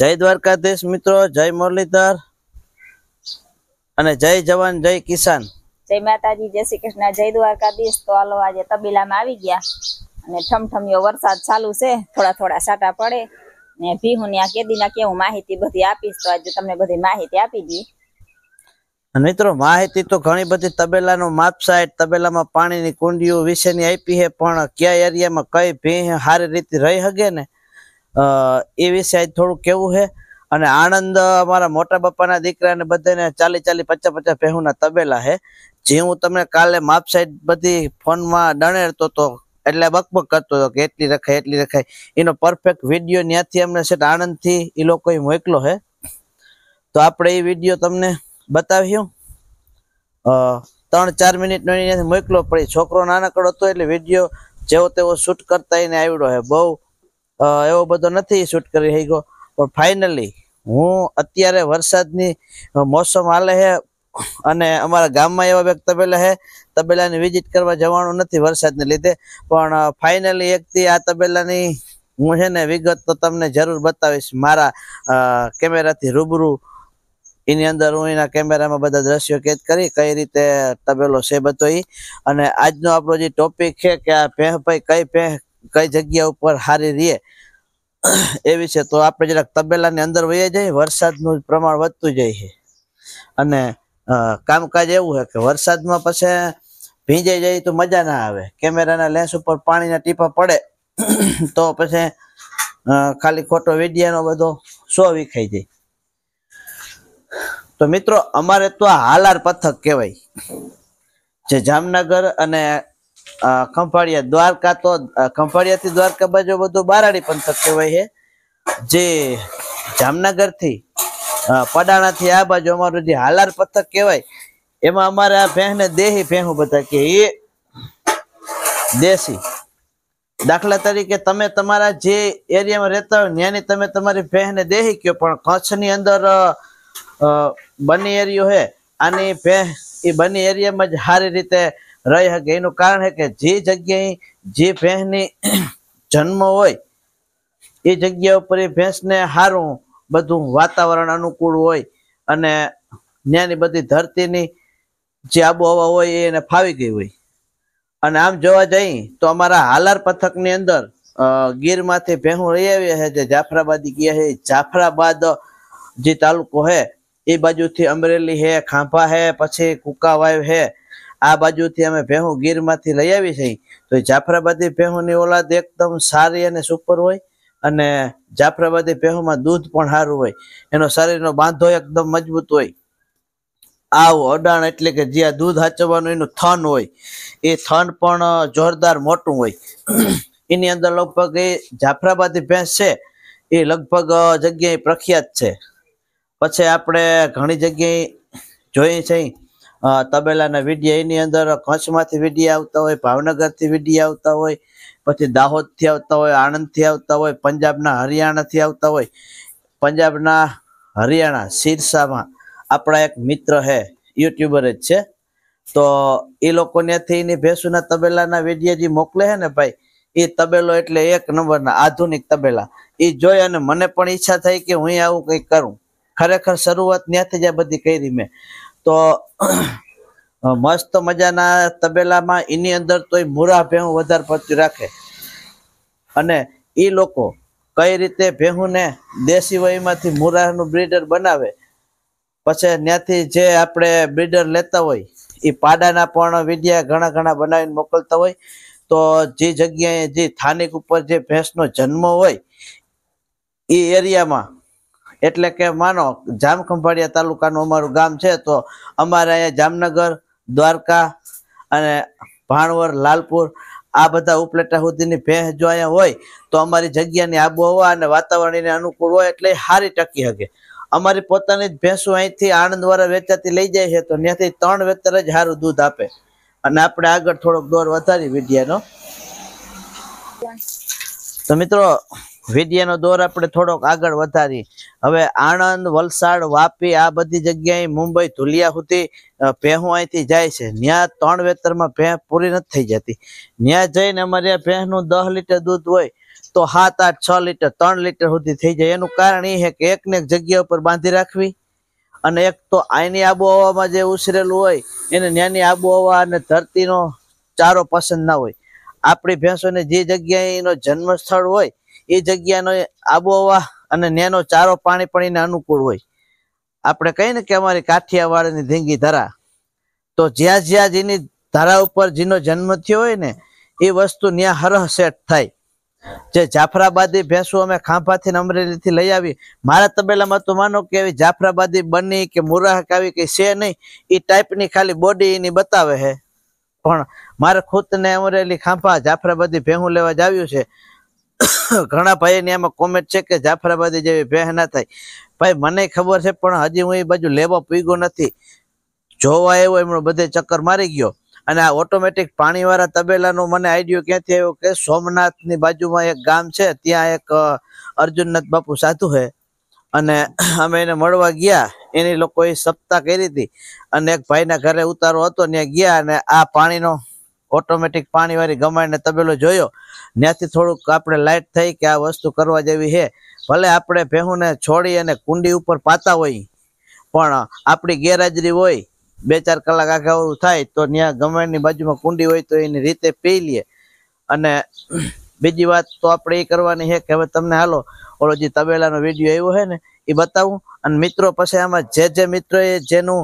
જય દ્વારકાધીશ મિત્રો જય મુરલીધર અને જય જવાન જય કિસાન જય માતાજી જય શ્રી કૃષ્ણ જય દ્વારકાધીશ તો હાલો આજે તબીલામાં આવી ગયા અને ઠમઠમિયો વરસાદ ચાલુ છે થોડા થોડા સાટા પડે ને ભીહું હું ત્યાં કેદીના કેવું માહિતી બધી આપીશ તો આજે તમને બધી માહિતી આપી દી મિત્રો માહિતી તો ઘણી બધી તબેલા તબેલાનું માપસાઈટ તબેલામાં પાણીની કુંડીઓ વિશેની આપી હે પણ કયા એરિયામાં કઈ ભી સારી રીતે રહી હગે ને એ વિશે થોડું કેવું છે અને આણંદ અમારા મોટા બાપાના દીકરાને બધાને ચાલી ચાલી પચાસ પચાસ પહેવુંના તબેલા છે જે હું તમને કાલે માપ સાઈડ બધી ફોનમાં ડણેરતો હતો એટલે બકબક કરતો હતો કે એટલી રખાય એટલી રખાય એનો પરફેક્ટ વિડીયો ત્યાંથી અમને છે આણંદથી એ લોકોએ મોકલો છે તો આપણે એ વિડીયો તમને બતાવ્યું ત્રણ ચાર મિનિટનો એની મોકલો પડી છોકરો નાનકડો હતો એટલે વિડીયો જેવો તેવો શૂટ કરતા એને આવડ્યો છે બહુ એવો બધો નથી શૂટ કરી શક્યો પણ ફાઇનલી હું અત્યારે વરસાદની મોસમ હાલે છે અને અમારા ગામમાં એવા વ્યક્ત તબેલા છે તબેલાની વિઝિટ કરવા જવાનું નથી વરસાદને લીધે પણ ફાઇનલી એકથી આ તબેલાની હું છે ને વિગત તો તમને જરૂર બતાવીશ મારા કેમેરાથી રૂબરૂ એની અંદર હું એના કેમેરામાં બધા દ્રશ્યો કેદ કરી કઈ રીતે તબેલો છે બધો અને આજનો આપણો જે ટોપિક છે કે આ ભેહ ભાઈ કઈ ભેહ કઈ જગ્યા ઉપર હારી રહે એવી છે તો આપણે જરાક તબેલાની અંદર વહી જાય વરસાદનું પ્રમાણ વધતું જાય છે અને કામકાજ એવું છે કે વરસાદમાં પછી ભીંજાઈ જાય તો મજા ના આવે કેમેરાના લેન્સ ઉપર પાણીના ટીપા પડે તો પછી ખાલી ખોટો વિડિયાનો બધો શો વિખાઈ જાય તો મિત્રો અમારે તો હાલાર પથક કહેવાય જે જામનગર અને ખંભાળિયા દ્વારકા તો ખંભાળિયા થી દ્વારકા બાજુ બધું બારાડી પંથક કહેવાય છે જે જામનગર થી પડાણા થી આ બાજુ અમારું જે હાલાર પથક કહેવાય એમાં અમારા ભેહને દેહી ભેહું બધા કે એ દેશી દાખલા તરીકે તમે તમારા જે એરિયામાં રહેતા હોય ત્યાંની તમે તમારી ભેહને દેહી કયો પણ કચ્છની અંદર બની એરિયો છે આની ભેહ એ બની એરિયામાં જ સારી રીતે રહી શકે એનું કારણ છે કે જે જગ્યાએ જે ભેંસની જન્મ હોય એ જગ્યા ઉપર એ ભેંસને સારું બધું વાતાવરણ અનુકૂળ હોય અને ત્યાંની બધી ધરતીની જે આબોહવા હોય એ એને ફાવી ગઈ હોય અને આમ જોવા જઈએ તો અમારા હાલાર પથકની અંદર ગીરમાંથી ભેહું રહી આવ્યા છે જે જાફરાબાદી ગયા છે જાફરાબાદ જે તાલુકો છે એ બાજુથી અમરેલી હે ખાંભા હે પછી કુકાવાવ છે આ બાજુથી અમે ભેહું ગીરમાંથી લઈ આવી છીએ તો જાફરાબાદી ભેહુંની ઓલાદ એકદમ સારી અને સુપર હોય અને જાફરાબાદી ભેહુંમાં દૂધ પણ સારું હોય એનો શરીરનો બાંધો એકદમ મજબૂત હોય આવું અડાણ એટલે કે જ્યાં દૂધ હાચવવાનું એનું થન હોય એ થન પણ જોરદાર મોટું હોય એની અંદર લગભગ એ જાફરાબાદી ભેંસ છે એ લગભગ જગ્યાએ પ્રખ્યાત છે પછી આપણે ઘણી જગ્યાએ જોઈએ છીએ તબેલાના વિડીયા એની અંદર કચ્છમાંથી વિડીયા આવતા હોય ભાવનગરથી વિડીયા આવતા હોય પછી દાહોદથી આવતા હોય આણંદથી આવતા હોય પંજાબના હરિયાણાથી આવતા હોય પંજાબના હરિયાણા સિરસામાં આપણા એક મિત્ર હે યુટ્યુબર જ છે તો એ લોકો ત્યાંથી એની ભેંસુના તબેલાના વિડીયા જે મોકલે છે ને ભાઈ એ તબેલો એટલે એક નંબરના આધુનિક તબેલા એ જોઈ અને મને પણ ઈચ્છા થઈ કે હું આવું કંઈક કરું ખરેખર શરૂઆત ત્યાંથી જ આ બધી કરી મેં તો મસ્ત મજાના તબેલામાં એની અંદર તો મૂરા ભેહું વધારે પડતી રાખે અને એ લોકો કઈ રીતે ભેહુંને દેશી વયમાંથી મૂરાનું બ્રીડર બનાવે પછી ત્યાંથી જે આપણે બ્રિડર લેતા હોય એ પાડાના પણ વિડિયા ઘણા ઘણા બનાવીને મોકલતા હોય તો જે જગ્યાએ જે સ્થાનિક ઉપર જે ભેંસનો જન્મ હોય એ એરિયામાં એટલે કે માનો જામખંભાળિયા તાલુકાનું અમારું ગામ છે તો અમારે અહીંયા જામનગર દ્વારકા અને ભાણવર લાલપુર આ બધા ઉપલેટા સુધીની ભેંસ જો અહીંયા હોય તો અમારી જગ્યાની આબોહવા અને વાતાવરણને અનુકૂળ હોય એટલે સારી ટકી શકે અમારી પોતાની જ ભેંસો અહીંથી આણંદ દ્વારા વેચાતી લઈ જાય છે તો ત્યાંથી ત્રણ વેતર જ સારું દૂધ આપે અને આપણે આગળ થોડોક દોર વધારી વિડીયાનો તો મિત્રો વિદ્યાનો દોર આપણે થોડોક આગળ વધારી હવે આણંદ વલસાડ વાપી આ બધી જગ્યાએ મુંબઈ ધુલિયા સુધી ભેહું અહીંથી જાય છે ત્યાં ત્રણ વેતરમાં ભેહ પૂરી નથી થઈ જતી ત્યાં જઈને અમારે ભેહનું દસ લીટર દૂધ હોય તો સાત આઠ છ લીટર ત્રણ લીટર સુધી થઈ જાય એનું કારણ એ છે કે એકને એક જગ્યા ઉપર બાંધી રાખવી અને એક તો આની આબોહવામાં જે ઉછરેલું હોય એને ત્યાંની આબોહવા અને ધરતીનો ચારો પસંદ ના હોય આપણી ભેંસોને જે જગ્યાએ એનો સ્થળ હોય એ જગ્યાનો આબોહવા અને નેનો ચારો પાણી પણ એને અનુકૂળ હોય આપણે કહીએ ને કે અમારી કાઠિયાવાડની ધીંગી ધરા તો જ્યાં જ્યાં જેની ધરા ઉપર જેનો જન્મ થયો હોય ને એ વસ્તુ ત્યાં હરહ સેટ થાય જે જાફરાબાદી ભેંસો અમે ખાંભાથી અમરેલીથી લઈ આવી મારા તબેલામાં તો માનો કે એવી જાફરાબાદી બની કે મુરાહક આવી કે છે નહીં એ ટાઈપની ખાલી બોડી એની બતાવે છે પણ મારે ખુદને અમરેલી ખાંભા જાફરાબાદી ભેહું લેવા જ આવ્યું છે ઘણા ભાઈ ભાઈની આમાં કોમેન્ટ છે કે જાફરાબાદી જેવી ભેહ ના થાય ભાઈ મને ખબર છે પણ હજી હું એ બાજુ લેવો પીગો નથી જોવા એવો એમનો બધે ચક્કર મારી ગયો અને આ ઓટોમેટિક પાણીવાળા તબેલાનો મને આઈડિયો ક્યાંથી આવ્યો કે સોમનાથની બાજુમાં એક ગામ છે ત્યાં એક અર્જુનનાથ બાપુ સાધુ છે અને અમે એને મળવા ગયા એની લોકોએ સપ્તાહ કરી હતી અને એક ભાઈના ઘરે ઉતારો હતો ત્યાં ગયા અને આ પાણીનો ઓટોમેટિક પાણીવાળી ગમાઈને તબેલો જોયો ત્યાંથી થોડુંક આપણે લાઇટ થઈ કે આ વસ્તુ કરવા જેવી છે ભલે આપણે ભેહુંને છોડી અને કુંડી ઉપર પાતા હોય પણ આપણી ગેરહાજરી હોય બે ચાર કલાક આખાવરું થાય તો ત્યાં ગમાણની બાજુમાં કુંડી હોય તો એની રીતે પી લઈએ અને બીજી વાત તો આપણે એ કરવાની છે કે હવે તમને હાલો ઓલો જે તબેલાનો વિડીયો આવ્યો હોય ને એ બતાવું અને મિત્રો પછી આમાં જે જે મિત્રોએ જેનું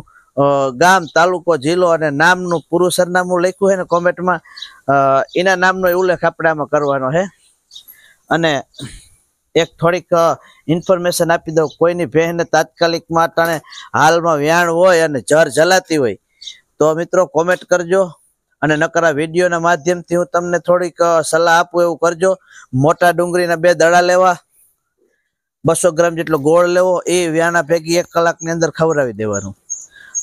ગામ તાલુકો જિલ્લો અને નામનું પૂરું સરનામું લખ્યું છે ને કોમેન્ટમાં એના નામનો ઉલ્લેખ આપણામાં કરવાનો છે અને એક થોડીક ઇન્ફોર્મેશન આપી દઉં કોઈની બહેને તાત્કાલિકમાં અટાણે હાલમાં વ્યાણ હોય અને જર જલાતી હોય તો મિત્રો કોમેન્ટ કરજો અને નકરા વિડીયોના માધ્યમથી હું તમને થોડીક સલાહ આપું એવું કરજો મોટા ડુંગળીના બે દડા લેવા બસો ગ્રામ જેટલો ગોળ લેવો એ વ્યાના ભેગી એક કલાકની અંદર ખવડાવી દેવાનું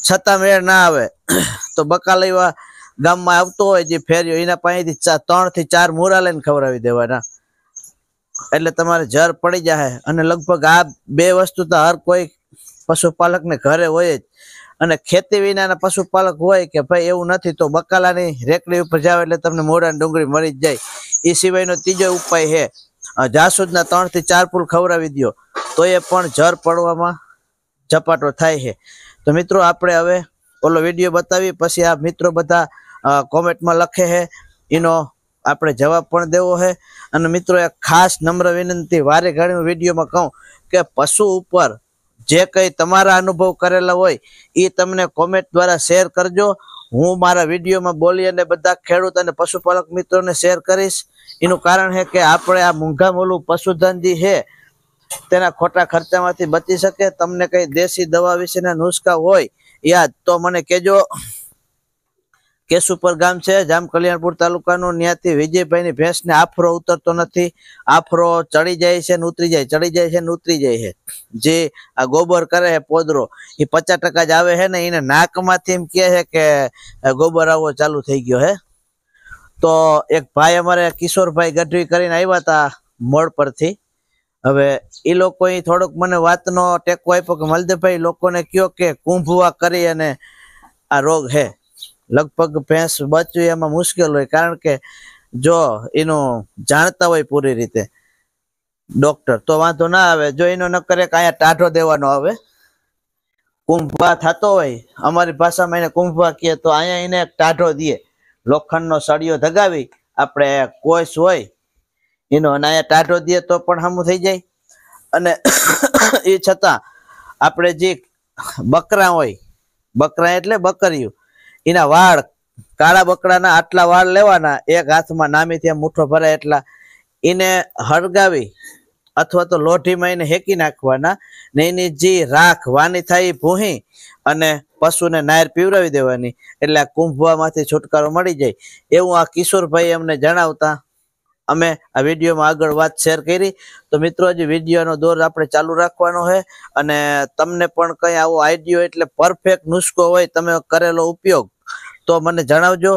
છતાં મેળ ના આવે તો બકાલઈવા ગામમાં આવતો હોય જે ફેર્યો એના પાસેથી ત્રણ થી ચાર મોરા લઈને ખવડાવી દેવાના એટલે તમારે જર પડી જાય અને લગભગ આ બે વસ્તુ તો હર કોઈ પશુપાલકને ઘરે હોય જ અને ખેતી વિનાના પશુપાલક હોય કે ભાઈ એવું નથી તો બકાલાની રેકડી ઉપર જાવ એટલે તમને મોડાની ડુંગળી મળી જ જાય એ સિવાયનો ત્રીજો ઉપાય છે જાસૂદના ત્રણથી ચાર ફૂલ ખવડાવી દો તો એ પણ જર પડવામાં ઝપાટો થાય છે તો મિત્રો આપણે હવે ઓલો વિડીયો બતાવી પછી આ મિત્રો બધા કોમેન્ટમાં લખે છે એનો આપણે જવાબ પણ દેવો છે અને મિત્રો એક ખાસ નમ્ર વિનંતી વારે ઘડી હું વિડીયોમાં કહું કે પશુ ઉપર જે કંઈ તમારા અનુભવ કરેલા હોય એ તમને કોમેન્ટ દ્વારા શેર કરજો હું મારા વિડીયોમાં બોલી અને બધા ખેડૂત અને પશુપાલક મિત્રોને શેર કરીશ એનું કારણ છે કે આપણે આ મોંઘા મોલું પશુધન જે છે તેના ખોટા ખર્ચામાંથી બચી શકે તમને કઈ દેશી દવા વિશેના નુસ્ખા હોય યાદ તો મને કેજો કેશુપર ગામ છે જામ કલ્યાણપુર તાલુકાનું ત્યાંથી વિજયભાઈની ભેંસને આફરો ઉતરતો નથી આફરો ચડી જાય છે ને ઉતરી જાય ચડી જાય છે ને ઉતરી જાય છે જે આ ગોબર કરે છે પોદરો એ પચાસ ટકા જ આવે છે ને એને નાકમાંથી એમ કહે છે કે ગોબર આવો ચાલુ થઈ ગયો હે તો એક ભાઈ અમારે કિશોરભાઈ ગઢવી કરીને આવ્યા હતા મોડ પરથી હવે એ લોકોએ થોડોક મને વાતનો ટેકો આપ્યો કે મલદેભાઈ લોકોને કયો કે કુંભવા કરી અને આ રોગ હે લગભગ ભેંસ બચવી એમાં મુશ્કેલ હોય કારણ કે જો એનું જાણતા હોય પૂરી રીતે ડોક્ટર તો વાંધો ના આવે જો એનો ન કરે કે અહીંયા ટાઢો દેવાનો આવે કુંભવા થતો હોય અમારી ભાષામાં એને કુંભવા કહીએ તો અહીંયા એને ટાઢો દે લોખંડનો સળિયો ધગાવી આપણે કોઈસ હોય એનો અનાયા ટાટો દે તો પણ સામું થઈ જાય અને એ છતાં આપણે જે બકરા હોય બકરા એટલે બકરીયું એના વાળ કાળા બકરાના આટલા વાળ લેવાના એક હાથમાં નામી ત્યાં મૂઠો ભરાય એટલા એને હળગાવી અથવા તો લોઢીમાં એને હેકી નાખવાના ને એની જે રાખ વાની થાય એ ભૂહી અને પશુને નાયર પીવરાવી દેવાની એટલે આ કુંભવામાંથી છુટકારો મળી જાય એવું આ કિશોરભાઈ અમને જણાવતા અમે આ વિડીયોમાં આગળ વાત શેર કરી તો મિત્રો જ વિડીયોનો દોર આપણે ચાલુ રાખવાનો છે અને તમને પણ કંઈ આવો આઈડિયો એટલે પરફેક્ટ નુસ્ખો હોય તમે કરેલો ઉપયોગ તો મને જણાવજો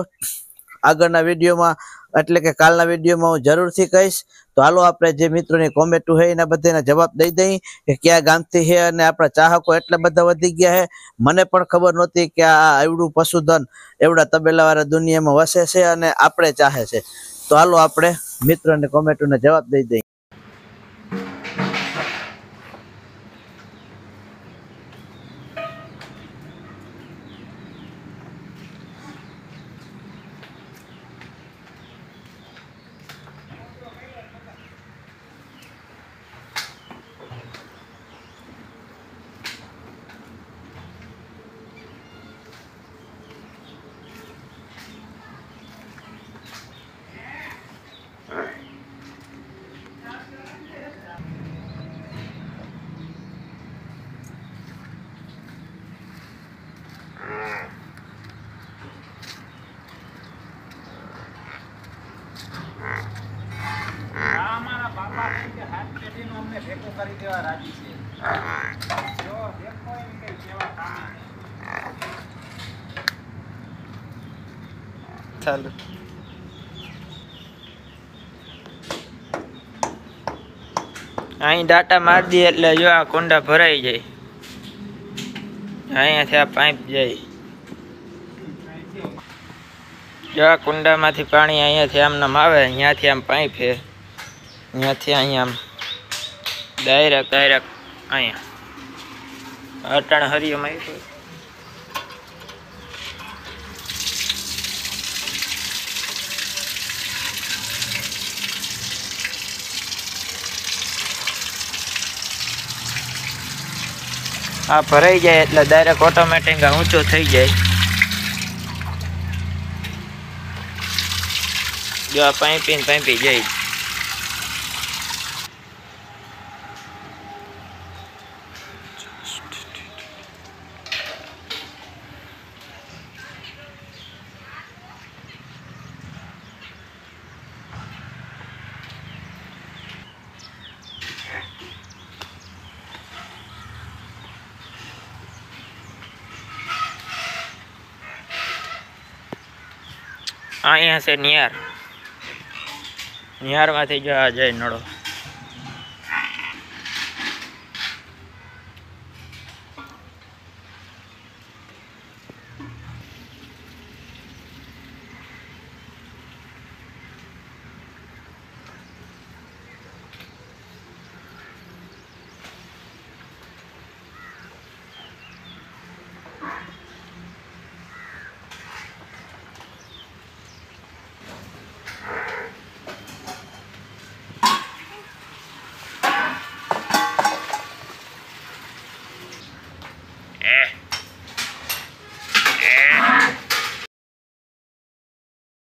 આગળના વિડીયોમાં એટલે કે કાલના વિડીયોમાં હું જરૂરથી કહીશ તો હાલો આપણે જે મિત્રોની કોમેન્ટ હોય એના બધાને જવાબ દઈ દઈ કે ક્યાં ગામથી છે અને આપણા ચાહકો એટલા બધા વધી ગયા છે મને પણ ખબર નહોતી કે આ એવડું પશુધન એવડા તબેલાવાળા દુનિયામાં વસે છે અને આપણે ચાહે છે તો હાલો આપણે મિત્રોને કોમેન્ટોને જવાબ દઈ દઈ ચાલુ અહીં ડાટા મારી દઈએ એટલે જો આ કુંડા ભરાઈ જાય અહીંયાથી આ પાઇપ જાય જો આ કુંડામાંથી પાણી અહીંયાથી આમ નામ આવે અહીંયાથી આમ પાઇપ છે અહીંયાથી અહીંયા આમ ડાયરેક્ટ ડાયરેક્ટ અહીંયા અટાણ હરિયમ આવી આ ભરાઈ જાય એટલે ડાયરેક્ટ ઓટોમેટિક આ ઊંચો થઈ જાય જો આ પાઇપીને પાઇપી જાય અહીંયા છે નિહાર નિહારમાંથી જો આ જાય નળો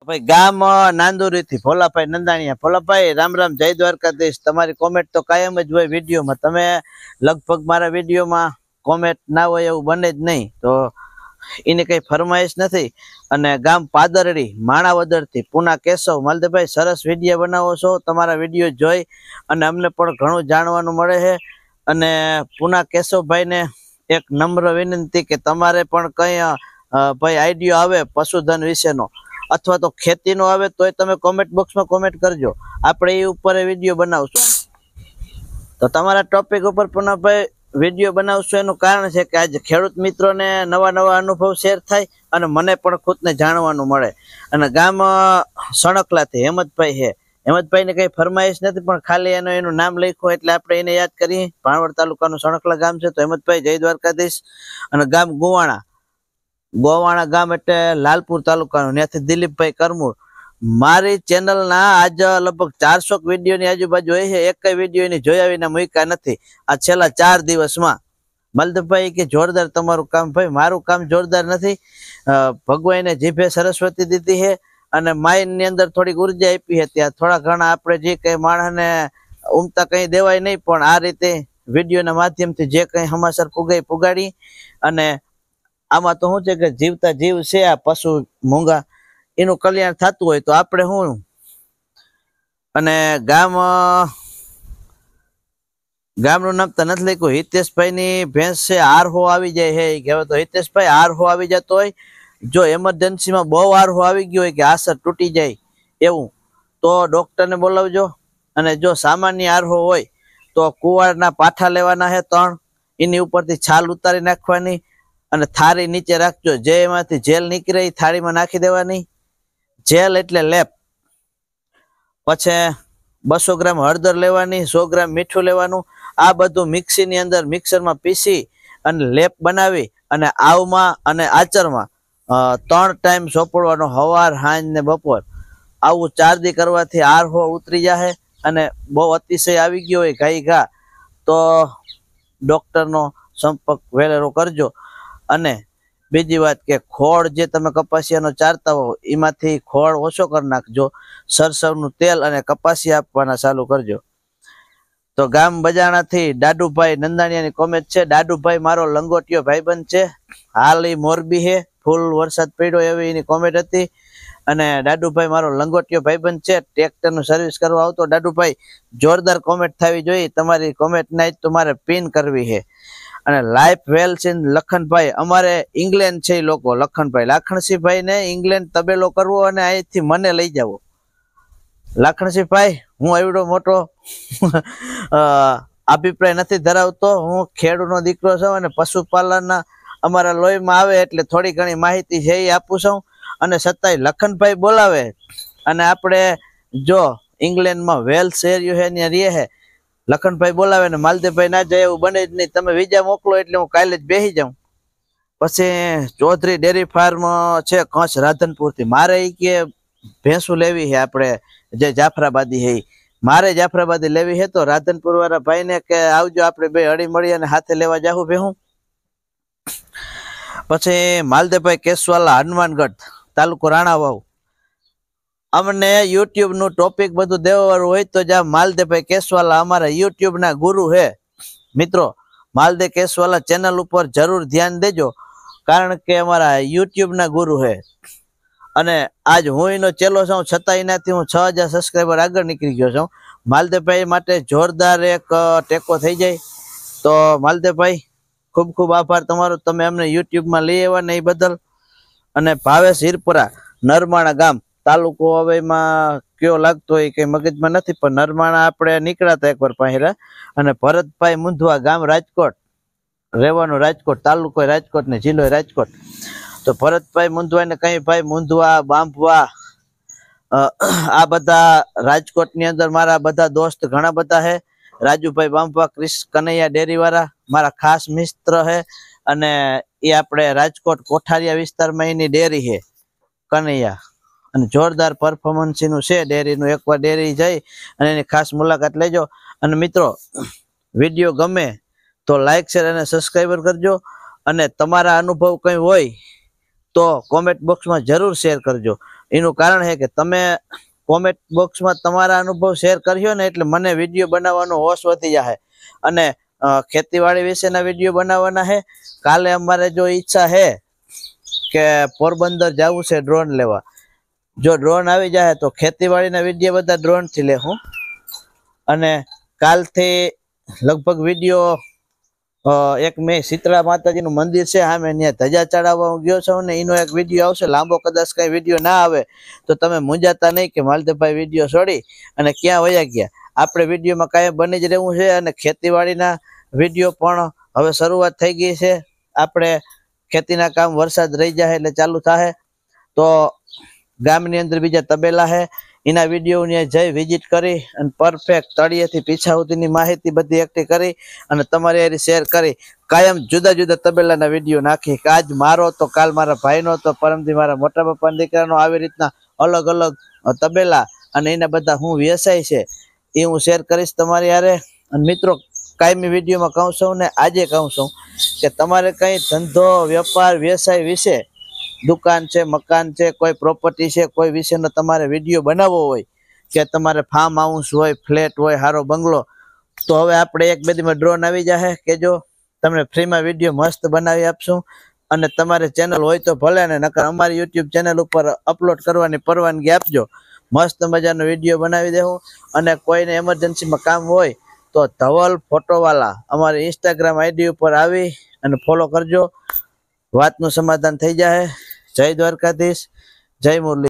ભાઈ ગામ નાંદુરી થી ભોલાભાઈ નંદાણીયા ભોલાભાઈ રામ રામ જય દ્વારકાધીશ તમારી કોમેન્ટ તો કાયમ જ હોય વિડીયોમાં તમે લગભગ મારા વિડીયોમાં કોમેન્ટ ના હોય એવું બને જ નહીં તો એની કઈ ફરમાઈશ નથી અને ગામ પાદરડી માણાવદરથી પૂના કેશવ માલદેભાઈ સરસ વિડીયો બનાવો છો તમારા વિડીયો જોઈ અને અમને પણ ઘણું જાણવાનું મળે છે અને પૂના કેશવભાઈને એક નમ્ર વિનંતી કે તમારે પણ કંઈ ભાઈ આઈડિયો આવે પશુધન વિશેનો અથવા તો ખેતીનો આવે તોય તમે કોમેન્ટ બોક્સમાં કોમેન્ટ કરજો આપણે એ ઉપર વિડીયો બનાવશું તો તમારા ટોપિક ઉપર પૂનમભાઈ વિડીયો બનાવશું એનું કારણ છે કે આજે ખેડૂત મિત્રોને નવા નવા અનુભવ શેર થાય અને મને પણ ખુદને જાણવાનું મળે અને ગામ સણકલાથી હેમંતભાઈ હે હેમંતભાઈને કંઈ ફરમાઈશ નથી પણ ખાલી એનું એનું નામ લખ્યું એટલે આપણે એને યાદ કરીએ ભાણવડ તાલુકાનું સણકલા ગામ છે તો હેમંતભાઈ જય દ્વારકાધીશ અને ગામ ગુવાણા ગોવાણા ગામ એટલે લાલપુર તાલુકાનું ત્યાંથી દિલીપભાઈ કરમુર મારી ચેનલના આજ લગભગ ચારસો વિડીયોની આજુબાજુ હોય છે એક વિડીયોની જોયા વિના મૂક્યા નથી આ છેલ્લા ચાર દિવસમાં મલદભાઈ કે જોરદાર તમારું કામ ભાઈ મારું કામ જોરદાર નથી ભગવાને જીભે સરસ્વતી દીધી છે અને માઇન્ડની અંદર થોડીક ઉર્જા આપી હતી ત્યાં થોડા ઘણા આપણે જે કંઈ માણસને ઉમતા કંઈ દેવાય નહીં પણ આ રીતે વિડીયોના માધ્યમથી જે કંઈ હમાસર પુગાઈ પુગાડી અને આમાં તો શું છે કે જીવતા જીવ છે આ પશુ મૂંગા એનું કલ્યાણ થતું હોય તો આપણે શું અને ગામ ગામનું નામ તો નથી લખ્યું હિતેશભાઈની ભેંસ છે આરહો આવી જાય હે કહેવાય તો હિતેશભાઈ આરહો આવી જતો હોય જો એમરજન્સીમાં બહુ આરહો આવી ગયો હોય કે આસર તૂટી જાય એવું તો ડૉક્ટરને બોલાવજો અને જો સામાન્ય આરહો હોય તો કુવારના પાઠા લેવાના હે ત્રણ એની ઉપરથી છાલ ઉતારી નાખવાની અને થાળી નીચે રાખજો જે એમાંથી જેલ નીકળે એ થાળીમાં નાખી દેવાની જેલ એટલે લેપ પછી બસો ગ્રામ હળદર લેવાની સો ગ્રામ મીઠું લેવાનું આ બધું મિક્સીની અંદર મિક્સરમાં પીસી અને લેપ બનાવી અને આવમાં અને આચરમાં ત્રણ ટાઈમ સોંપડવાનો હવાર સાંજ ને બપોર આવું ચાર કરવાથી આરહો ઉતરી જાય અને બહુ અતિશય આવી ગયો હોય ઘાઈ ઘા તો ડૉક્ટરનો સંપર્ક વહેલેરો કરજો અને બીજી વાત કે ખોળ જે તમે કપાસિયાનો ચારતા હો એમાંથી ખોળ ઓછો કરી નાખજો સરસવનું તેલ અને કપાસિયા આપવાના ચાલુ કરજો તો ગામ બજાણાથી દાડુભાઈ નંદાણીયાની કોમેન્ટ છે દાડુભાઈ મારો લંગોટિયો ભાઈબંધ છે હાલ એ મોરબી હે ફૂલ વરસાદ પડ્યો એવી એની કોમેન્ટ હતી અને દાડુભાઈ મારો લંગોટિયો ભાઈબંધ છે ટ્રેક્ટરનું સર્વિસ કરવા આવતો દાડુભાઈ જોરદાર કોમેન્ટ થવી જોઈએ તમારી કોમેન્ટ નહીં તો મારે પિન કરવી છે અને લાઈફ વેલ છે લખનભાઈ અમારે ઇંગ્લેન્ડ છે લોકો લખનભાઈ લાખણસિંહભાઈ ને ઇંગ્લેન્ડ તબેલો કરવો અને અહીંથી મને લઈ જાવો લાખણસિંહભાઈ હું એવડો મોટો અભિપ્રાય નથી ધરાવતો હું ખેડૂતનો દીકરો છું અને પશુપાલનના અમારા લોહીમાં આવે એટલે થોડી ઘણી માહિતી છે એ આપું છું અને છતાંય લખનભાઈ બોલાવે અને આપણે જો ઇંગ્લેન્ડમાં વેલ્સ એરિયું છે ને રહે લખનભાઈ બોલાવે ને માલદેવભાઈ ના જાય એવું બને જ નહીં તમે વિજા મોકલો એટલે હું કાલે જ બેસી જાઉં પછી ચૌધરી ડેરી ફાર્મ છે કચ્છ રાધનપુરથી મારે એ કે ભેંસું લેવી છે આપણે જે જાફરાબાદી હે મારે જાફરાબાદી લેવી છે તો રાધનપુર વાળા ભાઈને કે આવજો આપણે બે હળી મળી અને હાથે લેવા જાહું ભેહું પછી માલદેવભાઈ કેશવાલા હનુમાનગઢ તાલુકો રાણાવાવ અમને યુટ્યુબનું ટોપિક બધું દેવાવાળું હોય તો જ્યાં માલદેભાઈ કેશવાલા અમારા યુટ્યુબના ગુરુ હે મિત્રો માલદે કેશવાલા ચેનલ ઉપર જરૂર ધ્યાન દેજો કારણ કે અમારા યુટ્યુબના ગુરુ હે અને આજ હું એનો ચેલો છું છતાં એનાથી હું છ હજાર સબસ્ક્રાઈબર આગળ નીકળી ગયો છું માલદેવભાઈ માટે જોરદાર એક ટેકો થઈ જાય તો માલદેવભાઈ ખૂબ ખૂબ આભાર તમારો તમે અમને યુટ્યુબમાં લઈ આવ્યા ને એ બદલ અને ભાવેશ હિરપુરા નરમાણા ગામ તાલુકો હવે એમાં કયો લાગતો હોય કઈ મગજમાં નથી પણ નરમાણા આપણે નીકળ્યા હતા વાર પહેલા અને ભરતભાઈ મુંધવા ગામ રાજકોટ રહેવાનું રાજકોટ તાલુકો રાજકોટ ને જિલ્લો રાજકોટ તો ભરતભાઈ મુંધવા ને કઈ ભાઈ મુંધવા બાંભવા આ બધા રાજકોટની અંદર મારા બધા દોસ્ત ઘણા બધા હે રાજુભાઈ બાંભવા ક્રિશ કનૈયા ડેરીવાળા મારા ખાસ મિત્ર હે અને એ આપણે રાજકોટ કોઠારિયા વિસ્તારમાં એની ડેરી હે કનૈયા અને જોરદાર પરફોર્મન્સીનું છે ડેરીનું એકવાર ડેરી જઈ અને એની ખાસ મુલાકાત લેજો અને મિત્રો વિડીયો ગમે તો લાઇક શેર અને સબસ્ક્રાઈબર કરજો અને તમારા અનુભવ કંઈ હોય તો કોમેન્ટ બોક્સમાં જરૂર શેર કરજો એનું કારણ છે કે તમે કોમેન્ટ બોક્સમાં તમારા અનુભવ શેર કર્યો ને એટલે મને વિડીયો બનાવવાનો હોશ વધી જાય અને ખેતીવાડી વિશેના વિડીયો બનાવવાના છે કાલે અમારે જો ઈચ્છા છે કે પોરબંદર જવું છે ડ્રોન લેવા જો ડ્રોન આવી જાય તો ખેતીવાડીના વિડીયો બધા ડ્રોનથી લે હું અને કાલથી લગભગ વિડીયો એક મેં શીતળા માતાજીનું મંદિર છે આમે ત્યાં ધજા ચડાવવા ગયો છો ને એનો એક વિડીયો આવશે લાંબો કદાચ કંઈ વિડીયો ના આવે તો તમે મૂંઝાતા નહીં કે માલદેભાઈ વિડીયો છોડી અને ક્યાં વયા ગયા આપણે વિડીયોમાં કાંઈ બની જ રહેવું છે અને ખેતીવાડીના વિડીયો પણ હવે શરૂઆત થઈ ગઈ છે આપણે ખેતીના કામ વરસાદ રહી જાય એટલે ચાલુ થાય તો ગામની અંદર બીજા તબેલા છે એના વિડીયોને જઈ વિઝિટ કરી અને પરફેક્ટ તળિયેથી પીછા સુધીની માહિતી બધી એકઠી કરી અને તમારી એની શેર કરી કાયમ જુદા જુદા તબેલાના વિડીયો નાખી કે આજ મારો તો કાલ મારા ભાઈનો તો પરમથી મારા મોટા પપ્પાના દીકરાનો આવી રીતના અલગ અલગ તબેલા અને એના બધા હું વ્યવસાય છે એ હું શેર કરીશ તમારી યારે અને મિત્રો કાયમી વિડીયોમાં કહું છું ને આજે કહું છું કે તમારે કંઈ ધંધો વેપાર વ્યવસાય વિશે દુકાન છે મકાન છે કોઈ પ્રોપર્ટી છે કોઈ વિશેનો તમારે વિડીયો બનાવવો હોય કે તમારે ફાર્મ હાઉસ હોય ફ્લેટ હોય સારો બંગલો તો હવે આપણે એક બે બધીમાં ડ્રોન આવી જશે કે જો તમને ફ્રીમાં વિડીયો મસ્ત બનાવી આપશું અને તમારે ચેનલ હોય તો ભલે ને નકર અમારી યુટ્યુબ ચેનલ ઉપર અપલોડ કરવાની પરવાનગી આપજો મસ્ત મજાનો વિડીયો બનાવી દેવું અને કોઈને એમરજન્સીમાં કામ હોય તો ધવલ ફોટોવાલા અમારી ઇન્સ્ટાગ્રામ આઈડી ઉપર આવી અને ફોલો કરજો વાતનું સમાધાન થઈ જાય જય દ્વારકાધીશ જય મુરલી